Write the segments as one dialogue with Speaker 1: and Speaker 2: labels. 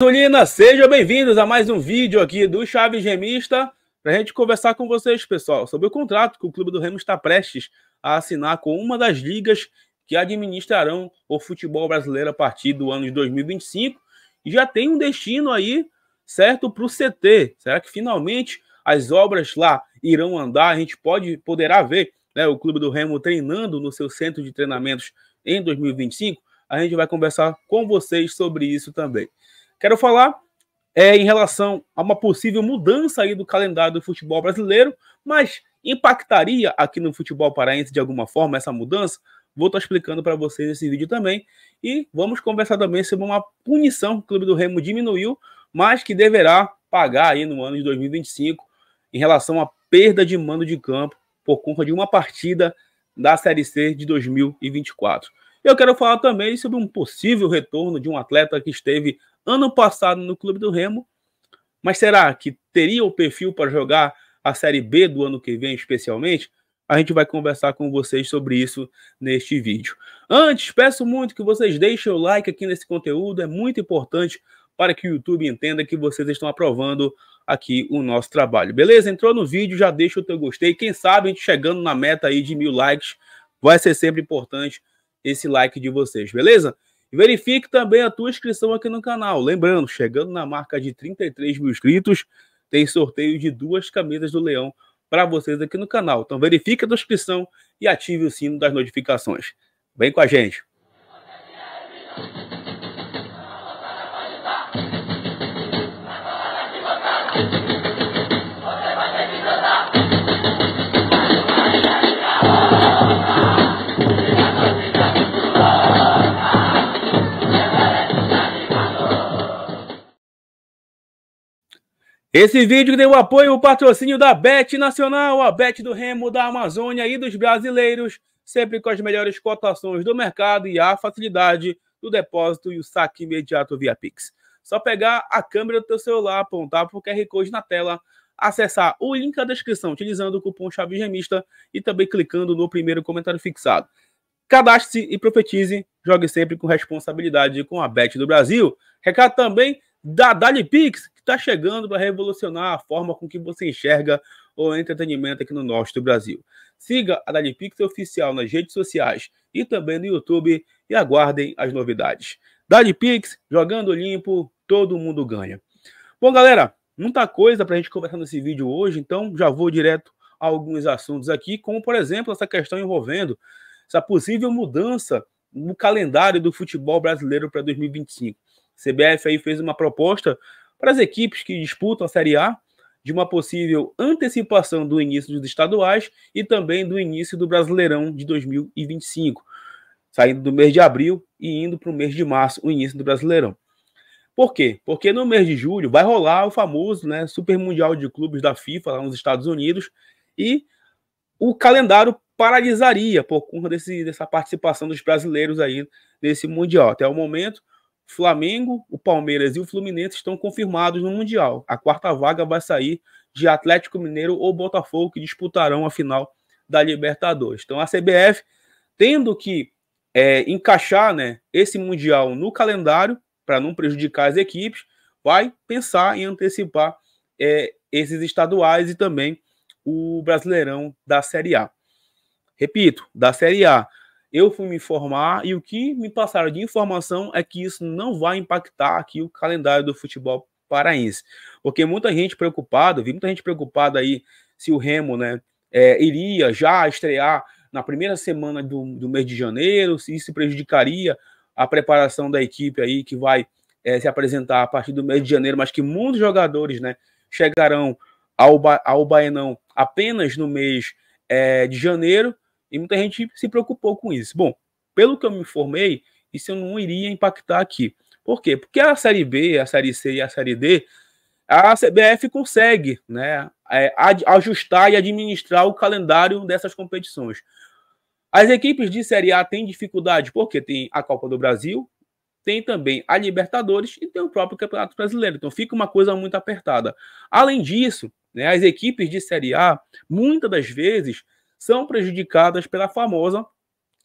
Speaker 1: Gasolina, sejam bem-vindos a mais um vídeo aqui do Chave Remista para a gente conversar com vocês, pessoal, sobre o contrato que o Clube do Remo está prestes a assinar com uma das ligas que administrarão o futebol brasileiro a partir do ano de 2025 e já tem um destino aí certo para o CT. Será que finalmente as obras lá irão andar? A gente pode poderá ver né, o Clube do Remo treinando no seu centro de treinamentos em 2025. A gente vai conversar com vocês sobre isso também. Quero falar é, em relação a uma possível mudança aí do calendário do futebol brasileiro, mas impactaria aqui no futebol paraense de alguma forma essa mudança? Vou estar explicando para vocês esse vídeo também. E vamos conversar também sobre uma punição que o Clube do Remo diminuiu, mas que deverá pagar aí no ano de 2025 em relação à perda de mando de campo por conta de uma partida da Série C de 2024. Eu quero falar também sobre um possível retorno de um atleta que esteve ano passado no Clube do Remo. Mas será que teria o perfil para jogar a Série B do ano que vem, especialmente? A gente vai conversar com vocês sobre isso neste vídeo. Antes, peço muito que vocês deixem o like aqui nesse conteúdo, é muito importante para que o YouTube entenda que vocês estão aprovando aqui o nosso trabalho. Beleza? Entrou no vídeo, já deixa o teu gostei. Quem sabe a gente chegando na meta aí de mil likes, vai ser sempre importante esse like de vocês, beleza? E verifique também a tua inscrição aqui no canal. Lembrando, chegando na marca de 33 mil inscritos, tem sorteio de duas camisas do Leão para vocês aqui no canal. Então verifique a tua inscrição e ative o sino das notificações. Vem com a gente. Esse vídeo tem o apoio e o patrocínio da Bet Nacional, a Bet do Remo, da Amazônia e dos brasileiros, sempre com as melhores cotações do mercado e a facilidade do depósito e o saque imediato via Pix. Só pegar a câmera do teu celular, apontar para o QR Code na tela, acessar o link na descrição utilizando o cupom Chave Gemista e também clicando no primeiro comentário fixado. Cadastre-se e profetize, jogue sempre com responsabilidade com a Bet do Brasil. Recado também da Dali Pix, está chegando para revolucionar a forma com que você enxerga o entretenimento aqui no norte do Brasil. Siga a Dali Pixel Oficial nas redes sociais e também no YouTube e aguardem as novidades. Dali Pix, jogando limpo, todo mundo ganha. Bom, galera, muita coisa para a gente conversar nesse vídeo hoje, então já vou direto a alguns assuntos aqui, como por exemplo essa questão envolvendo essa possível mudança no calendário do futebol brasileiro para 2025. CBF aí fez uma proposta para as equipes que disputam a Série A de uma possível antecipação do início dos estaduais e também do início do Brasileirão de 2025, saindo do mês de abril e indo para o mês de março, o início do Brasileirão. Por quê? Porque no mês de julho vai rolar o famoso né, Super Mundial de Clubes da FIFA lá nos Estados Unidos e o calendário paralisaria por conta desse, dessa participação dos brasileiros aí nesse Mundial. Até o momento, Flamengo, o Palmeiras e o Fluminense estão confirmados no Mundial. A quarta vaga vai sair de Atlético Mineiro ou Botafogo, que disputarão a final da Libertadores. Então a CBF, tendo que é, encaixar né, esse Mundial no calendário, para não prejudicar as equipes, vai pensar em antecipar é, esses estaduais e também o Brasileirão da Série A. Repito, da Série A eu fui me informar e o que me passaram de informação é que isso não vai impactar aqui o calendário do futebol paraense. Porque muita gente preocupada, vi muita gente preocupada aí se o Remo, né, é, iria já estrear na primeira semana do, do mês de janeiro, se isso prejudicaria a preparação da equipe aí que vai é, se apresentar a partir do mês de janeiro, mas que muitos jogadores, né, chegarão ao, ba ao Baenão apenas no mês é, de janeiro, e muita gente se preocupou com isso. Bom, pelo que eu me informei, isso não iria impactar aqui. Por quê? Porque a Série B, a Série C e a Série D, a CBF consegue né, é, ajustar e administrar o calendário dessas competições. As equipes de Série A têm dificuldade porque tem a Copa do Brasil, tem também a Libertadores e tem o próprio Campeonato Brasileiro. Então fica uma coisa muito apertada. Além disso, né, as equipes de Série A, muitas das vezes, são prejudicadas pela famosa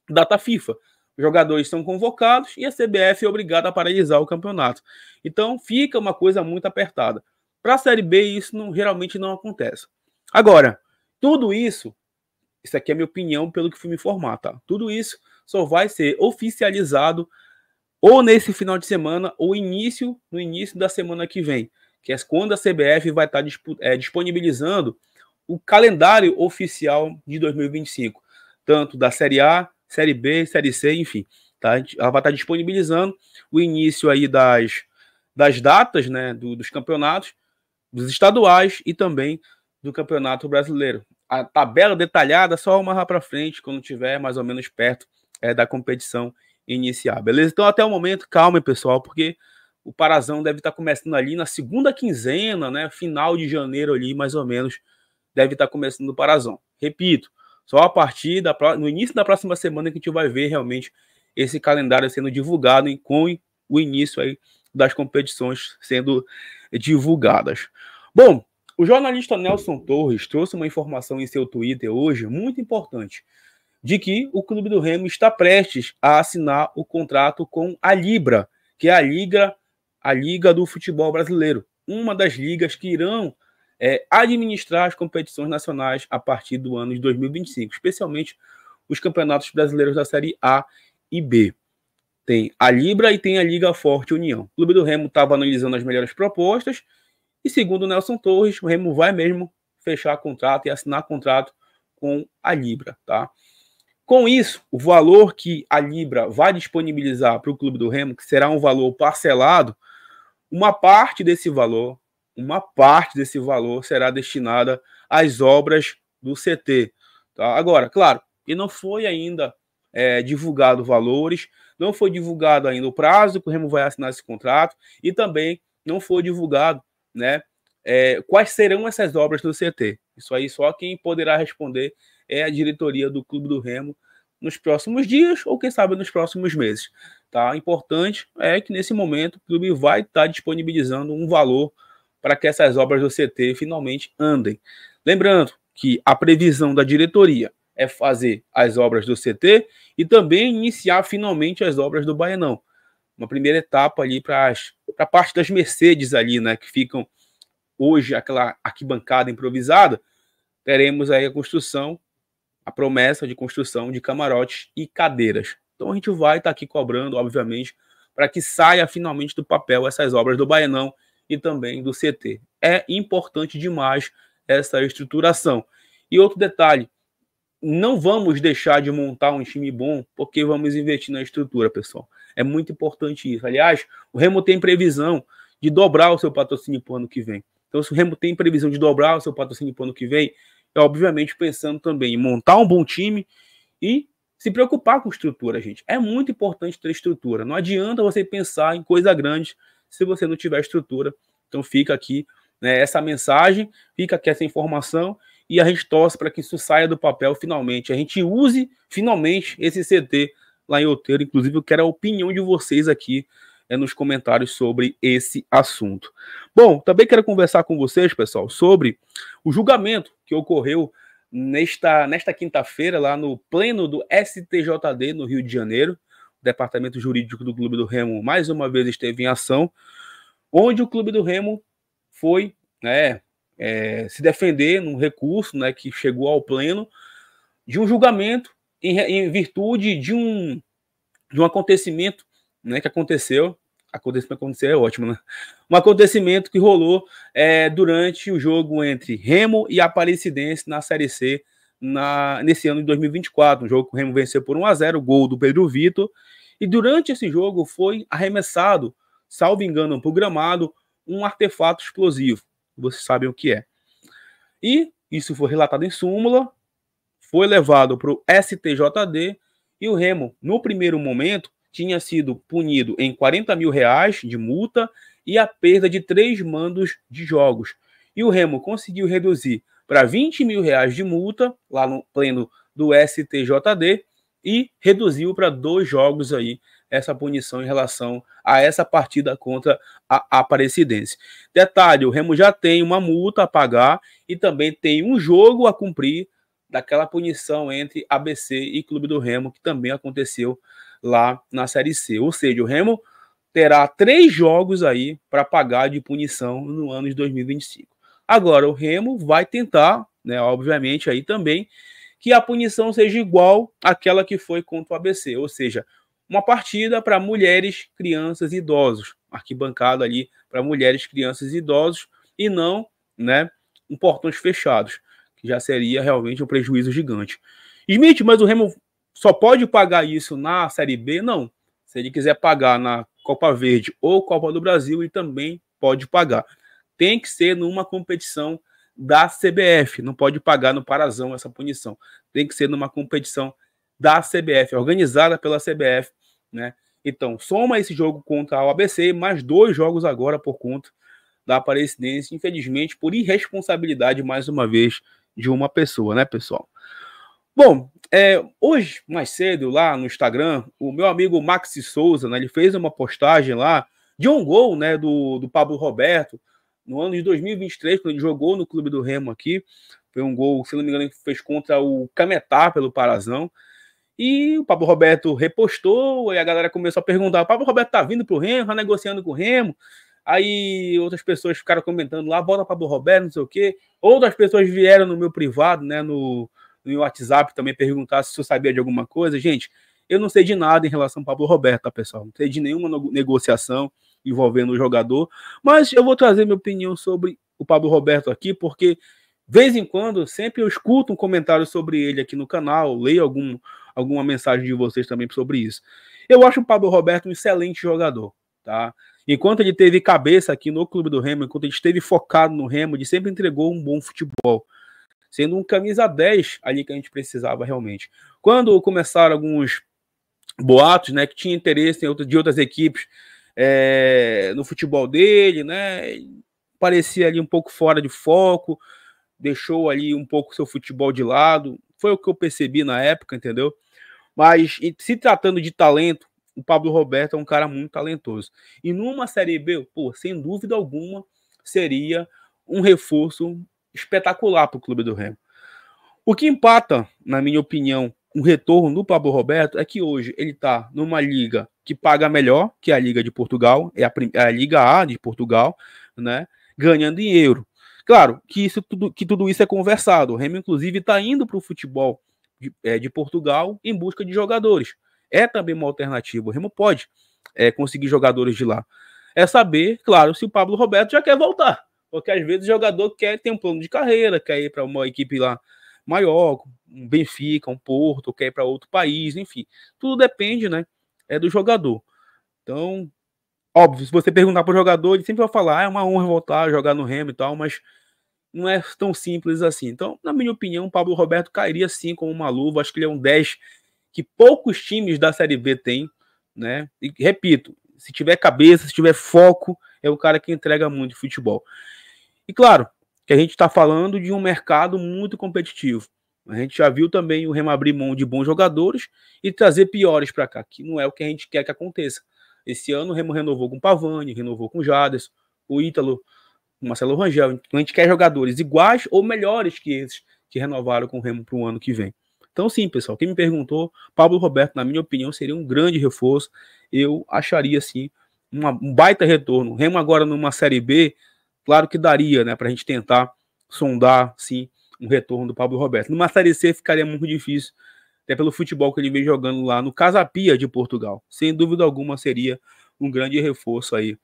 Speaker 1: data FIFA. Os jogadores são convocados e a CBF é obrigada a paralisar o campeonato. Então fica uma coisa muito apertada. Para a Série B, isso não, geralmente não acontece. Agora, tudo isso, isso aqui é minha opinião pelo que fui me informar, tá? Tudo isso só vai ser oficializado ou nesse final de semana ou início no início da semana que vem, que é quando a CBF vai estar tá é, disponibilizando o calendário oficial de 2025, tanto da Série A, Série B, Série C, enfim. Tá? Ela vai estar disponibilizando o início aí das, das datas né, do, dos campeonatos, dos estaduais e também do Campeonato Brasileiro. A tabela detalhada só amarrar para frente quando tiver mais ou menos perto é, da competição iniciar, beleza? Então até o momento, calma pessoal, porque o Parazão deve estar começando ali na segunda quinzena, né? Final de janeiro ali, mais ou menos, deve estar tá começando o parazão, Repito, só a partir da no início da próxima semana que a gente vai ver realmente esse calendário sendo divulgado e com o início aí das competições sendo divulgadas. Bom, o jornalista Nelson Torres trouxe uma informação em seu Twitter hoje muito importante de que o clube do Remo está prestes a assinar o contrato com a Libra, que é a liga a liga do futebol brasileiro, uma das ligas que irão é, administrar as competições nacionais a partir do ano de 2025, especialmente os campeonatos brasileiros da Série A e B. Tem a Libra e tem a Liga Forte União. O Clube do Remo estava analisando as melhores propostas e, segundo Nelson Torres, o Remo vai mesmo fechar contrato e assinar contrato com a Libra, tá? Com isso, o valor que a Libra vai disponibilizar para o Clube do Remo, que será um valor parcelado, uma parte desse valor uma parte desse valor será destinada às obras do CT. Tá? Agora, claro, e não foi ainda é, divulgado valores, não foi divulgado ainda o prazo que o Remo vai assinar esse contrato e também não foi divulgado, né? É, quais serão essas obras do CT? Isso aí só quem poderá responder é a diretoria do Clube do Remo nos próximos dias ou quem sabe nos próximos meses. Tá? Importante é que nesse momento o clube vai estar disponibilizando um valor para que essas obras do CT finalmente andem. Lembrando que a previsão da diretoria é fazer as obras do CT e também iniciar finalmente as obras do Baianão. Uma primeira etapa ali para a parte das Mercedes ali, né, que ficam hoje aquela arquibancada improvisada, teremos aí a construção, a promessa de construção de camarotes e cadeiras. Então a gente vai estar tá aqui cobrando, obviamente, para que saia finalmente do papel essas obras do Baianão e também do CT. É importante demais essa estruturação. E outro detalhe, não vamos deixar de montar um time bom porque vamos investir na estrutura, pessoal. É muito importante isso. Aliás, o Remo tem previsão de dobrar o seu patrocínio para o ano que vem. Então, se o Remo tem previsão de dobrar o seu patrocínio para o ano que vem, é obviamente pensando também em montar um bom time e se preocupar com estrutura, gente. É muito importante ter estrutura. Não adianta você pensar em coisa grande se você não tiver estrutura. Então fica aqui né, essa mensagem, fica aqui essa informação e a gente torce para que isso saia do papel finalmente. A gente use finalmente esse CT lá em Outeiro. Inclusive, eu quero a opinião de vocês aqui é, nos comentários sobre esse assunto. Bom, também quero conversar com vocês, pessoal, sobre o julgamento que ocorreu nesta, nesta quinta-feira lá no pleno do STJD no Rio de Janeiro departamento jurídico do Clube do Remo, mais uma vez esteve em ação, onde o Clube do Remo foi né, é, se defender num recurso né, que chegou ao pleno de um julgamento em, em virtude de um, de um acontecimento né, que aconteceu acontecimento acontecer é ótimo, né? Um acontecimento que rolou é, durante o jogo entre Remo e Aparecidense na Série C na, nesse ano de 2024, um jogo que o Remo venceu por 1 a 0 gol do Pedro Vitor, e durante esse jogo foi arremessado, salvo engano, para o gramado, um artefato explosivo. Vocês sabem o que é. E isso foi relatado em súmula, foi levado para o STJD, e o Remo, no primeiro momento, tinha sido punido em 40 mil reais de multa e a perda de três mandos de jogos. E o Remo conseguiu reduzir para 20 mil reais de multa lá no pleno do STJD e reduziu para dois jogos aí essa punição em relação a essa partida contra a Aparecidense. Detalhe, o Remo já tem uma multa a pagar e também tem um jogo a cumprir daquela punição entre ABC e Clube do Remo, que também aconteceu lá na Série C. Ou seja, o Remo terá três jogos aí para pagar de punição no ano de 2025. Agora, o Remo vai tentar, né, obviamente, aí também, que a punição seja igual àquela que foi contra o ABC, ou seja, uma partida para mulheres, crianças e idosos, arquibancada ali para mulheres, crianças e idosos, e não né, um portões fechados, que já seria realmente um prejuízo gigante. Smith, mas o Remo só pode pagar isso na Série B? Não. Se ele quiser pagar na Copa Verde ou Copa do Brasil, ele também pode pagar tem que ser numa competição da CBF, não pode pagar no Parazão essa punição. Tem que ser numa competição da CBF, organizada pela CBF, né? Então, soma esse jogo contra a ABC, mais dois jogos agora por conta da Aparecidense, infelizmente, por irresponsabilidade, mais uma vez, de uma pessoa, né, pessoal? Bom, é, hoje, mais cedo, lá no Instagram, o meu amigo Maxi Souza, né, ele fez uma postagem lá de um gol, né, do, do Pablo Roberto, no ano de 2023, quando ele jogou no clube do Remo aqui. Foi um gol, se não me engano, que fez contra o Cametá pelo Parazão. E o Pablo Roberto repostou, aí a galera começou a perguntar: Pablo Roberto tá vindo pro Remo, tá negociando com o Remo. Aí outras pessoas ficaram comentando lá, bora Pablo Roberto, não sei o quê. Outras pessoas vieram no meu privado, né, no, no meu WhatsApp também perguntar se eu sabia de alguma coisa. Gente, eu não sei de nada em relação ao Pablo Roberto, tá, pessoal? Não sei de nenhuma negociação envolvendo o jogador. Mas eu vou trazer minha opinião sobre o Pablo Roberto aqui, porque vez em quando sempre eu escuto um comentário sobre ele aqui no canal, leio algum, alguma mensagem de vocês também sobre isso. Eu acho o Pablo Roberto um excelente jogador, tá? Enquanto ele teve cabeça aqui no clube do Remo, enquanto ele esteve focado no Remo, ele sempre entregou um bom futebol, sendo um camisa 10 ali que a gente precisava realmente. Quando começaram alguns boatos, né, que tinha interesse de outras equipes é, no futebol dele, né? Parecia ali um pouco fora de foco, deixou ali um pouco seu futebol de lado. Foi o que eu percebi na época, entendeu? Mas se tratando de talento, o Pablo Roberto é um cara muito talentoso. E numa Série B, pô, sem dúvida alguma, seria um reforço espetacular para o clube do Remo. O que empata, na minha opinião, o retorno do Pablo Roberto é que hoje ele está numa liga que paga melhor que a Liga de Portugal, é a, a Liga A de Portugal, né? Ganhando em euro. Claro que, isso tudo, que tudo isso é conversado. O Remo, inclusive, está indo para o futebol de, é, de, Portugal em busca de jogadores. É também uma alternativa. O Remo pode é, conseguir jogadores de lá. É saber, claro, se o Pablo Roberto já quer voltar. Porque às vezes o jogador quer ter um plano de carreira, quer ir para uma equipe lá maior, um Benfica, um Porto, quer ir para outro país, enfim. Tudo depende, né? é do jogador. Então, óbvio, se você perguntar para o jogador, ele sempre vai falar: ah, é uma honra voltar a jogar no Remo e tal, mas não é tão simples assim. Então, na minha opinião, Pablo Roberto cairia sim como uma luva. Acho que ele é um 10 que poucos times da Série B têm, né? E repito, se tiver cabeça, se tiver foco, é o cara que entrega muito futebol. E claro, que a gente está falando de um mercado muito competitivo. A gente já viu também o Remo abrir mão de bons jogadores e trazer piores para cá, que não é o que a gente quer que aconteça. Esse ano o Remo renovou com o Pavani, renovou com o Jades, o Ítalo, o Marcelo Rangel. Então a gente quer jogadores iguais ou melhores que esses que renovaram com o Remo para o ano que vem. Então, sim, pessoal, quem me perguntou, Pablo Roberto, na minha opinião, seria um grande reforço. Eu acharia, sim, uma, um baita retorno. Remo agora numa Série B, claro que daria, né, para a gente tentar sondar, sim, um retorno do Pablo Roberto. Numa Série C ficaria muito difícil, até pelo futebol que ele vem jogando lá no Casapia de Portugal. Sem dúvida alguma seria um grande reforço aí.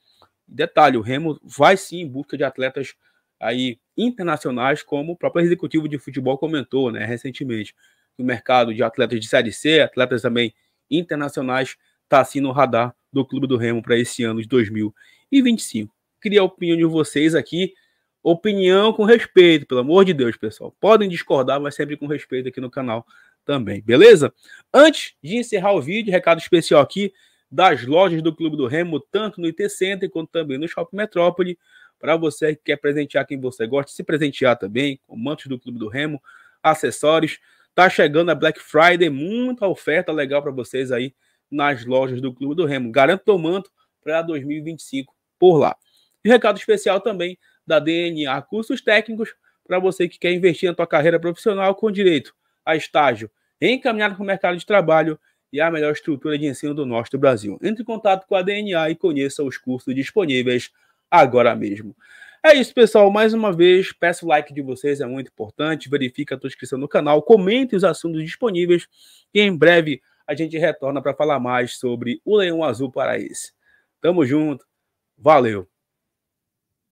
Speaker 1: Detalhe, o Remo vai sim em busca de atletas aí internacionais, como o próprio executivo de futebol comentou, né, recentemente. No mercado de atletas de Série C, atletas também internacionais, está assim no radar do Clube do Remo para esse ano de 2025. Queria a opinião de vocês aqui opinião com respeito, pelo amor de Deus, pessoal. Podem discordar, mas sempre com respeito aqui no canal também, beleza? Antes de encerrar o vídeo, recado especial aqui das lojas do Clube do Remo, tanto no IT Center quanto também no Shopping Metrópole, para você que quer presentear quem você gosta, se presentear também com mantos do Clube do Remo, acessórios. Tá chegando a Black Friday, muita oferta legal para vocês aí nas lojas do Clube do Remo. Garanto o manto para 2025 por lá. E recado especial também da DNA Cursos Técnicos para você que quer investir na sua carreira profissional com direito a estágio encaminhado para o mercado de trabalho e a melhor estrutura de ensino do nosso Brasil. Entre em contato com a DNA e conheça os cursos disponíveis agora mesmo. É isso, pessoal. Mais uma vez, peço o like de vocês, é muito importante. Verifique a sua inscrição no canal, comente os assuntos disponíveis e em breve a gente retorna para falar mais sobre o Leão Azul paraíso Tamo junto, valeu!